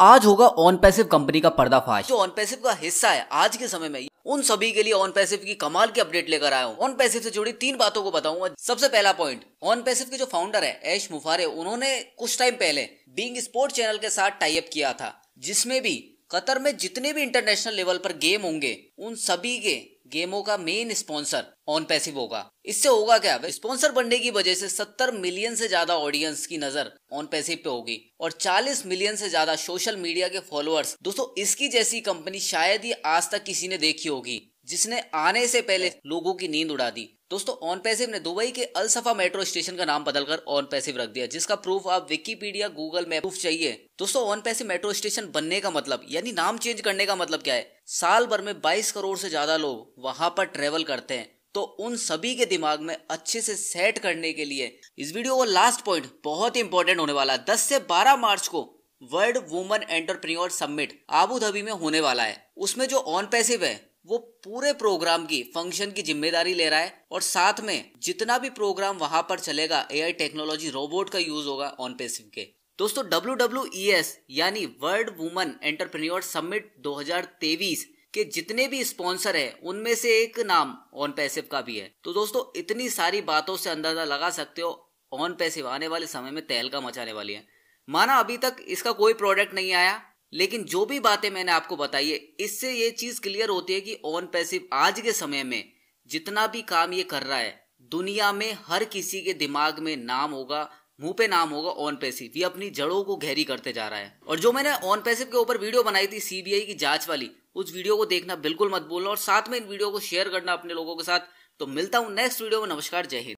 आज होगा on passive company का पर्दाफाश जो ऑन पैसिव का हिस्सा है आज के समय में उन सभी के लिए ऑन पैसिव की कमाल की अपडेट लेकर आया हूँ ऑन पैसिव से जुड़ी तीन बातों को बताऊंगा सबसे पहला पॉइंट ऑन पैसिव के जो फाउंडर है ऐश मुफारे उन्होंने कुछ टाइम पहले बींग स्पोर्ट चैनल के साथ टाइप किया था जिसमें भी कतर में जितने भी इंटरनेशनल लेवल पर गेम होंगे उन सभी के गेमों का मेन स्पॉन्सर ऑन पैसिव होगा इससे होगा क्या स्पॉन्सर बनने की वजह से 70 मिलियन से ज्यादा ऑडियंस की नजर ऑन पैसिव पे होगी और 40 मिलियन से ज्यादा सोशल मीडिया के फॉलोअर्स दोस्तों इसकी जैसी कंपनी शायद ही आज तक किसी ने देखी होगी जिसने आने से पहले लोगों की नींद उड़ा दी दोस्तों ऑन पैसिव ने दुबई के अलसफा मेट्रो स्टेशन का नाम बदलकर ऑन पैसिव रख दिया जिसका प्रूफ आप विकीपीडिया गूगल मैप प्रूफ चाहिए दोस्तों ऑन पैसिव मेट्रो स्टेशन बनने का मतलब यानी नाम चेंज करने का मतलब क्या है साल भर में 22 करोड़ से ज़्यादा लोग वहां पर ट्रेवल करते हैं तो उन सभी के दिमाग में अच्छे से सेट करने के लिए इस वीडियो का लास्ट पॉइंट बहुत ही इंपॉर्टेंट होने वाला है दस से बारह मार्च को world woman entrepreneur summit Abu Dhabi में होने वाला है उसमें जो ऑन पैसिव है वो पूरे प्रोग्राम की फंक्शन की जिम्मेदारी ले रहा है और साथ में जितना भी प्रोग्राम वहां पर चलेगा एआई टेक्नोलॉजी रोबोट का यूज होगा ऑन पेसिव के दोस्तों डब्ल्यू डब्ल्यू e यानी वर्ल्ड वुमन एंटरप्रेन्योर समिट 2023 के जितने भी स्पॉन्सर है उनमें से एक नाम ऑन पैसिव का भी है तो दोस्तों इतनी सारी बातों से अंदाजा लगा सकते हो ऑन पैसिव आने वाले समय में तहलका मचाने वाली है माना अभी तक इसका कोई प्रोडक्ट नहीं आया लेकिन जो भी बातें मैंने आपको बताई है इससे ये चीज क्लियर होती है कि ऑन पैसिव आज के समय में जितना भी काम ये कर रहा है दुनिया में हर किसी के दिमाग में नाम होगा मुंह पे नाम होगा ऑन पैसिव ये अपनी जड़ों को गहरी करते जा रहा है और जो मैंने ऑन पैसिव के ऊपर वीडियो बनाई थी सीबीआई की जांच वाली उस वीडियो को देखना बिल्कुल मत बोलना और साथ में इन वीडियो को शेयर करना अपने लोगों के साथ तो मिलता हूं नेक्स्ट वीडियो में नमस्कार जय हिंद